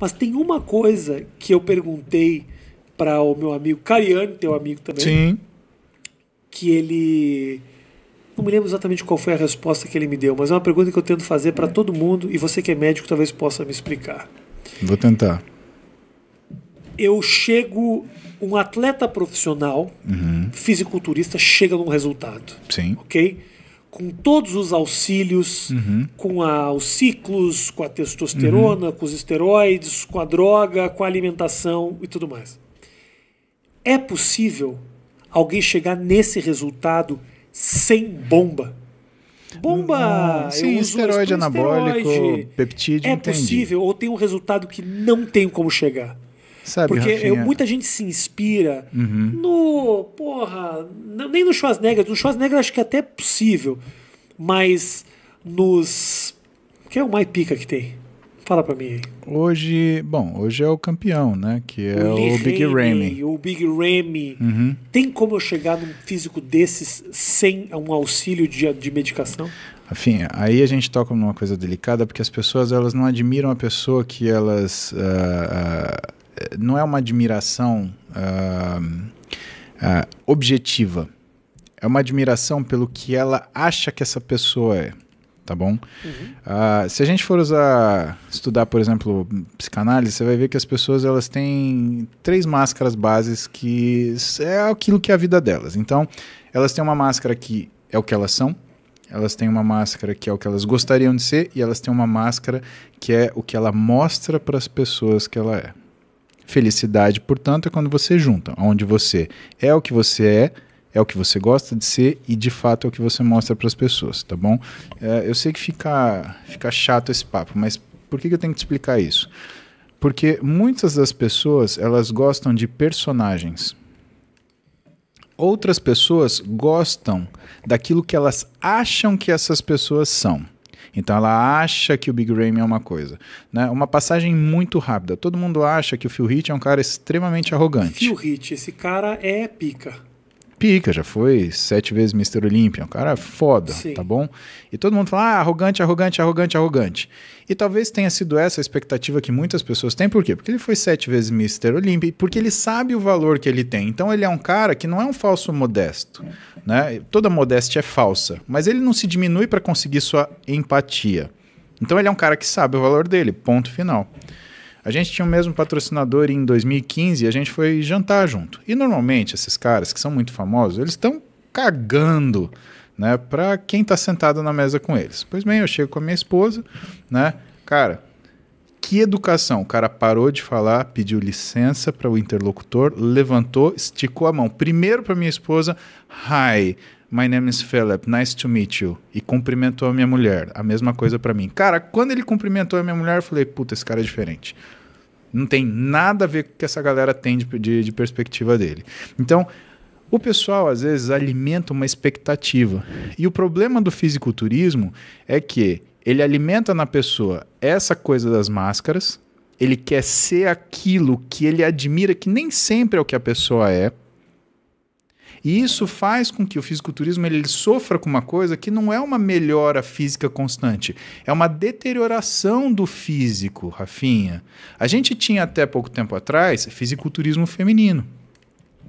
Mas tem uma coisa que eu perguntei para o meu amigo Cariani, teu amigo também. Sim. Que ele. Não me lembro exatamente qual foi a resposta que ele me deu, mas é uma pergunta que eu tento fazer para todo mundo e você que é médico talvez possa me explicar. Vou tentar. Eu chego. Um atleta profissional, uhum. fisiculturista, chega num resultado. Sim. Ok? com todos os auxílios, uhum. com a, os ciclos, com a testosterona, uhum. com os esteroides, com a droga, com a alimentação e tudo mais. É possível alguém chegar nesse resultado sem bomba? Bomba! Sem sim, esteroide anabólico, esteroide. peptídeo. É entendi. possível, ou tem um resultado que não tem como chegar. Sabe, Porque eu, muita gente se inspira uhum. no. Porra, não, nem no Schwarzenegger. No Schwarzenegger acho que é até é possível. Mas nos. que é o mais pica que tem? Fala pra mim aí. Hoje, bom, hoje é o campeão, né? Que é o, o Big Ramy. O Big Ramy. Uhum. Tem como eu chegar num físico desses sem um auxílio de, de medicação? Afim, aí a gente toca numa coisa delicada, porque as pessoas elas não admiram a pessoa que elas uh, uh, não é uma admiração uh, uh, objetiva. É uma admiração pelo que ela acha que essa pessoa é, tá bom? Uhum. Uh, se a gente for usar, estudar, por exemplo, psicanálise, você vai ver que as pessoas elas têm três máscaras bases que é aquilo que é a vida delas. Então, elas têm uma máscara que é o que elas são, elas têm uma máscara que é o que elas gostariam de ser e elas têm uma máscara que é o que ela mostra para as pessoas que ela é. Felicidade, portanto, é quando você junta, onde você é o que você é, é o que você gosta de ser e de fato é o que você mostra para as pessoas, tá bom? É, eu sei que fica, fica chato esse papo, mas por que, que eu tenho que te explicar isso? Porque muitas das pessoas elas gostam de personagens. Outras pessoas gostam daquilo que elas acham que essas pessoas são. Então ela acha que o Big Ramy é uma coisa. Né? Uma passagem muito rápida. Todo mundo acha que o Phil Heath é um cara extremamente arrogante. Phil Heath, esse cara é pica. Pica, já foi sete vezes Mr. Olympia, é um cara foda, Sim. tá bom? E todo mundo fala, ah, arrogante, arrogante, arrogante, arrogante. E talvez tenha sido essa a expectativa que muitas pessoas têm, por quê? Porque ele foi sete vezes Mr. Olympia, porque ele sabe o valor que ele tem. Então ele é um cara que não é um falso modesto. É né? Toda modéstia é falsa, mas ele não se diminui para conseguir sua empatia. Então ele é um cara que sabe o valor dele, ponto final. A gente tinha o mesmo patrocinador em 2015 e a gente foi jantar junto. E normalmente esses caras que são muito famosos, eles estão cagando né, para quem está sentado na mesa com eles. Pois bem, eu chego com a minha esposa, né? Cara, que educação! O cara parou de falar, pediu licença para o interlocutor, levantou, esticou a mão. Primeiro para minha esposa, hi, my name is Philip, nice to meet you. E cumprimentou a minha mulher. A mesma coisa para mim. Cara, quando ele cumprimentou a minha mulher, eu falei, puta, esse cara é diferente. Não tem nada a ver com o que essa galera tem de, de, de perspectiva dele. Então, o pessoal às vezes alimenta uma expectativa. E o problema do fisiculturismo é que ele alimenta na pessoa essa coisa das máscaras, ele quer ser aquilo que ele admira, que nem sempre é o que a pessoa é. E isso faz com que o fisiculturismo ele, sofra com uma coisa que não é uma melhora física constante, é uma deterioração do físico, Rafinha. A gente tinha até pouco tempo atrás fisiculturismo feminino.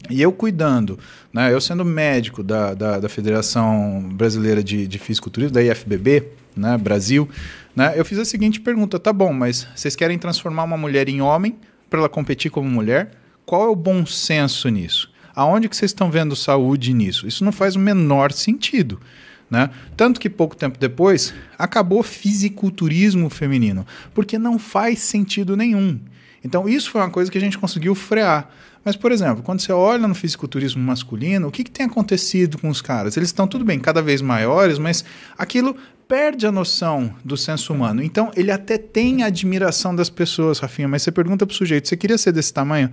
E eu cuidando, né, eu sendo médico da, da, da Federação Brasileira de, de Fisiculturismo, da IFBB, né, Brasil, né, eu fiz a seguinte pergunta: tá bom, mas vocês querem transformar uma mulher em homem para ela competir como mulher? Qual é o bom senso nisso? Aonde que vocês estão vendo saúde nisso? Isso não faz o menor sentido. Né? Tanto que pouco tempo depois acabou fisiculturismo feminino, porque não faz sentido nenhum. Então, isso foi uma coisa que a gente conseguiu frear. Mas, por exemplo, quando você olha no fisiculturismo masculino, o que, que tem acontecido com os caras? Eles estão, tudo bem, cada vez maiores, mas aquilo perde a noção do senso humano. Então, ele até tem a admiração das pessoas, Rafinha, mas você pergunta para o sujeito, você queria ser desse tamanho?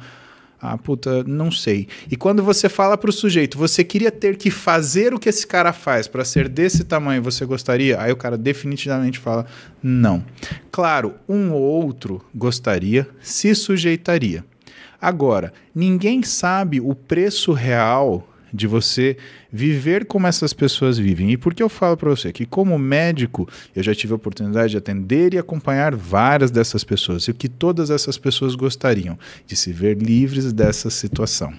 Ah, puta, não sei. E quando você fala para o sujeito, você queria ter que fazer o que esse cara faz para ser desse tamanho, você gostaria? Aí o cara definitivamente fala, não. Claro, um ou outro gostaria, se sujeitaria. Agora, ninguém sabe o preço real de você viver como essas pessoas vivem. E por que eu falo para você que, como médico, eu já tive a oportunidade de atender e acompanhar várias dessas pessoas e o que todas essas pessoas gostariam de se ver livres dessa situação.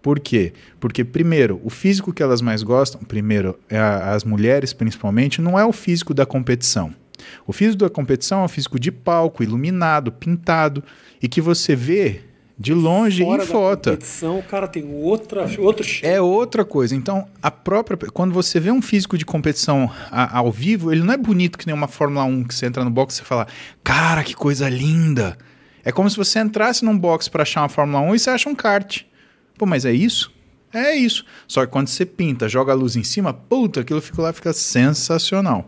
Por quê? Porque, primeiro, o físico que elas mais gostam, primeiro, é as mulheres principalmente, não é o físico da competição. O físico da competição é o físico de palco, iluminado, pintado, e que você vê de longe Fora em foto. competição, cara, tem outra, outro cheiro. É outra coisa. Então, a própria quando você vê um físico de competição a, ao vivo, ele não é bonito que nem uma Fórmula 1 que você entra no box e fala: "Cara, que coisa linda". É como se você entrasse num box para achar uma Fórmula 1 e você acha um kart. Pô, mas é isso? É isso. Só que quando você pinta, joga a luz em cima, puta, aquilo fica lá fica sensacional.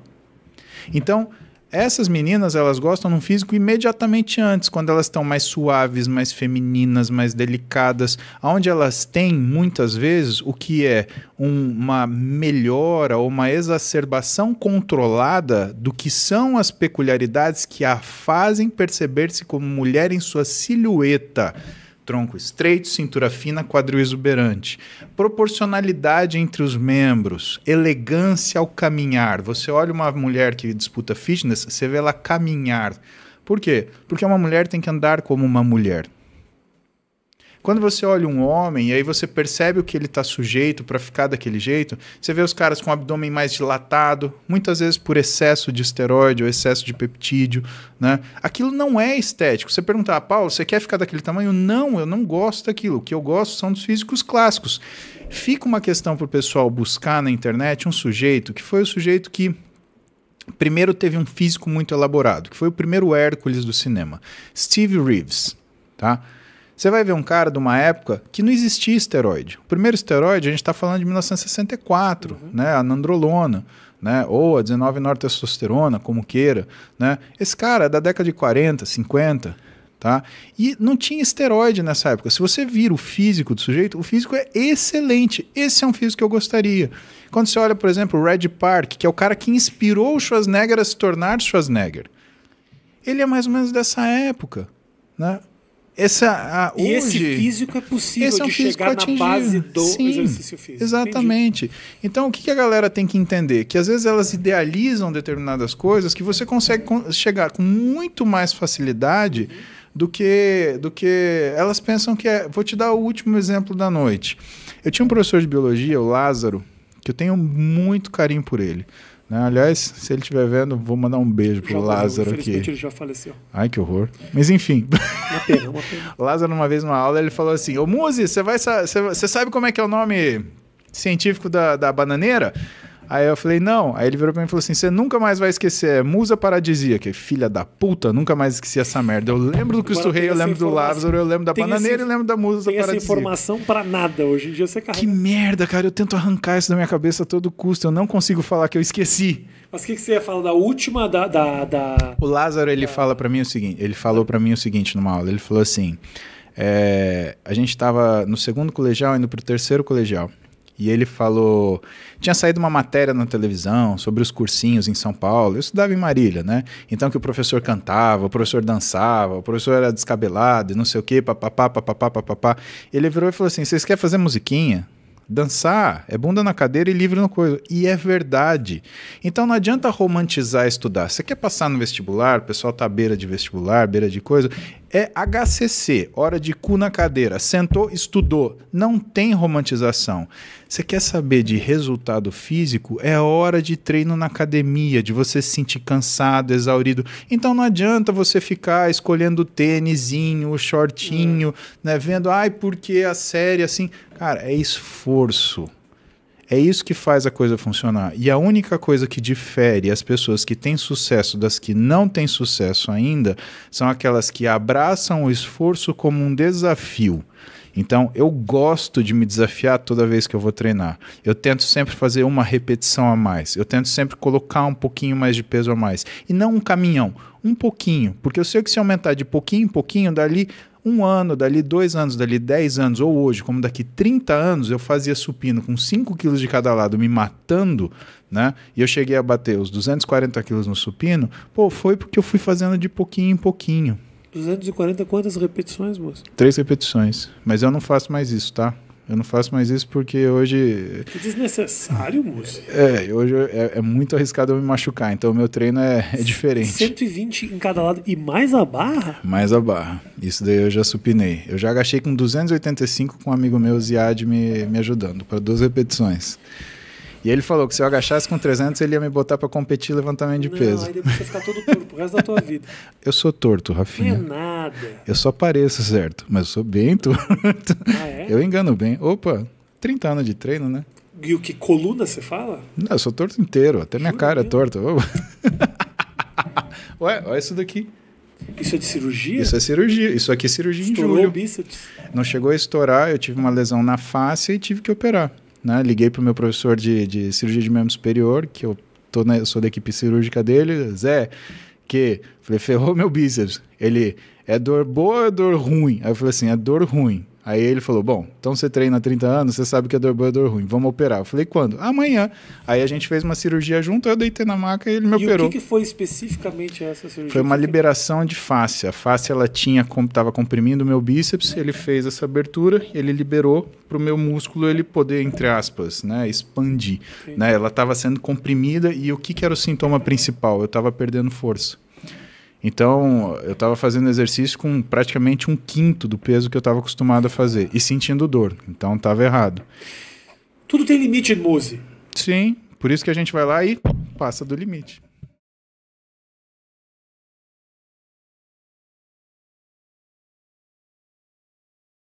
Então, essas meninas, elas gostam de um físico imediatamente antes, quando elas estão mais suaves, mais femininas, mais delicadas, onde elas têm, muitas vezes, o que é um, uma melhora ou uma exacerbação controlada do que são as peculiaridades que a fazem perceber-se como mulher em sua silhueta tronco estreito, cintura fina, quadril exuberante. Proporcionalidade entre os membros, elegância ao caminhar. Você olha uma mulher que disputa fitness, você vê ela caminhar. Por quê? Porque uma mulher tem que andar como uma mulher. Quando você olha um homem e aí você percebe o que ele está sujeito para ficar daquele jeito, você vê os caras com o abdômen mais dilatado, muitas vezes por excesso de esteroide ou excesso de peptídeo, né? Aquilo não é estético. Você perguntar, ah, Paulo, você quer ficar daquele tamanho? Não, eu não gosto daquilo. O que eu gosto são dos físicos clássicos. Fica uma questão para o pessoal buscar na internet um sujeito que foi o sujeito que primeiro teve um físico muito elaborado, que foi o primeiro Hércules do cinema, Steve Reeves, tá? Você vai ver um cara de uma época que não existia esteroide. O primeiro esteroide, a gente está falando de 1964, uhum. né? A nandrolona, né? Ou a 19-nortestosterona, como queira, né? Esse cara é da década de 40, 50, tá? E não tinha esteroide nessa época. Se você vira o físico do sujeito, o físico é excelente. Esse é um físico que eu gostaria. Quando você olha, por exemplo, o Red Park, que é o cara que inspirou o Schwarzenegger a se tornar Schwarzenegger. Ele é mais ou menos dessa época, né? Essa, a, e hoje, esse físico é possível esse é um de chegar na base do Sim, exercício físico. Exatamente. Entendi. Então, o que a galera tem que entender? Que às vezes elas idealizam determinadas coisas que você consegue chegar com muito mais facilidade do, que, do que elas pensam que é. Vou te dar o último exemplo da noite. Eu tinha um professor de biologia, o Lázaro, que eu tenho muito carinho por ele. Né? Aliás, se ele estiver vendo, vou mandar um beijo pro já Lázaro aqui. ele já faleceu. Ai, que horror. Mas enfim. Uma pena, uma pena. Lázaro, uma vez numa aula, ele falou assim: Ô Muzi, você sabe como é que é o nome científico da, da bananeira? Aí eu falei, não. Aí ele virou pra mim e falou assim: você nunca mais vai esquecer. É Musa Paradisíaca. Filha da puta, nunca mais esqueci essa merda. Eu lembro do Cristo Rei, eu lembro do Lázaro, eu lembro da bananeira esse, eu lembro da Musa tem Paradisíaca. Tem essa informação pra nada. Hoje em dia você carrega. Que merda, cara. Eu tento arrancar isso da minha cabeça a todo custo. Eu não consigo falar que eu esqueci. Mas o que, que, você ia falar da última da. da, da... O Lázaro, ele da... fala para mim o seguinte: ele falou para mim o seguinte numa aula. Ele falou assim. É, a gente estava no segundo colegial, indo para o terceiro colegial. E ele falou: tinha saído uma matéria na televisão sobre os cursinhos em São Paulo. Eu estudava em Marília, né? Então que o professor cantava, o professor dançava, o professor era descabelado e não sei o quê, papapá, papapá, papapá. Ele virou e falou assim: vocês querem fazer musiquinha? Dançar é bunda na cadeira e livre no coisa. E é verdade. Então não adianta romantizar estudar. Você quer passar no vestibular, o pessoal tá à beira de vestibular, beira de coisa. É HCC, hora de cu na cadeira. Sentou, estudou. Não tem romantização. Você quer saber de resultado físico? É hora de treino na academia, de você se sentir cansado, exaurido. Então não adianta você ficar escolhendo o tênisinho, o shortinho, hum. né? Vendo, ai, porque a série é assim. Cara, é esforço. É isso que faz a coisa funcionar. E a única coisa que difere as pessoas que têm sucesso das que não têm sucesso ainda são aquelas que abraçam o esforço como um desafio. Então, eu gosto de me desafiar toda vez que eu vou treinar. Eu tento sempre fazer uma repetição a mais. Eu tento sempre colocar um pouquinho mais de peso a mais. E não um caminhão, um pouquinho. Porque eu sei que se aumentar de pouquinho em pouquinho, dali um ano, dali dois anos, dali dez anos, ou hoje, como daqui 30 anos, eu fazia supino com 5 quilos de cada lado, me matando, né? E eu cheguei a bater os 240 quilos no supino, pô, foi porque eu fui fazendo de pouquinho em pouquinho. 240 quantas repetições, moço? Três repetições. Mas eu não faço mais isso, tá? Eu não faço mais isso porque hoje. Que desnecessário, moço. É, hoje é, é muito arriscado eu me machucar, então o meu treino é, é, diferente. 120 em cada lado e mais a barra? Mais a barra. Isso daí eu já supinei. Eu já agachei com 285 com um amigo meu, Ziad, me, me ajudando, para duas repetições. E ele falou que se eu agachasse com 300, ele ia me botar para competir levantamento de não, peso. Aí depois você ficar todo torto pro resto da tua vida. Eu sou torto, Rafinha. Não é nada. Eu só pareço certo, mas sou bem torto. Ah, é? Eu engano bem. Opa, 30 anos de treino, né? E o que? Coluna você fala? Não, eu sou torto inteiro. Até minha cara é mesmo? é torta. Ué, olha isso daqui. Isso é de cirurgia? Isso é cirurgia. Isso aqui é cirurgia Estourou em julho. O bíceps. Não chegou a estourar, eu tive uma lesão na face e tive que operar. Né? Liguei para o meu professor de, de cirurgia de membro superior, que eu, tô na, eu sou da equipe cirúrgica dele. Zé, que? Falei, ferrou meu bíceps. Ele, é dor boa ou é dor ruim? Aí eu falei assim, é dor ruim. Aí ele falou: Bom, então você treina há 30 anos, você sabe que é dor boa e dor é ruim, vamos operar. Eu falei: Quando? Amanhã. Aí a gente fez uma cirurgia junto, eu deitei na maca e ele me e operou. O que, que, foi especificamente essa cirurgia? Foi uma liberação de face. A face ela tinha, estava comprimindo o meu bíceps, uhum. ele fez essa abertura, ele liberou para o meu músculo ele poder, entre aspas, né, expandir. Né? Ela estava sendo comprimida e o que, que era o sintoma principal? Eu estava perdendo força. Então, eu estava fazendo exercício com praticamente um quinto do peso que eu estava acostumado a fazer e sentindo dor. Então, estava errado. Tudo tem limite, Mose. Sim, por isso que a gente vai lá e passa do limite.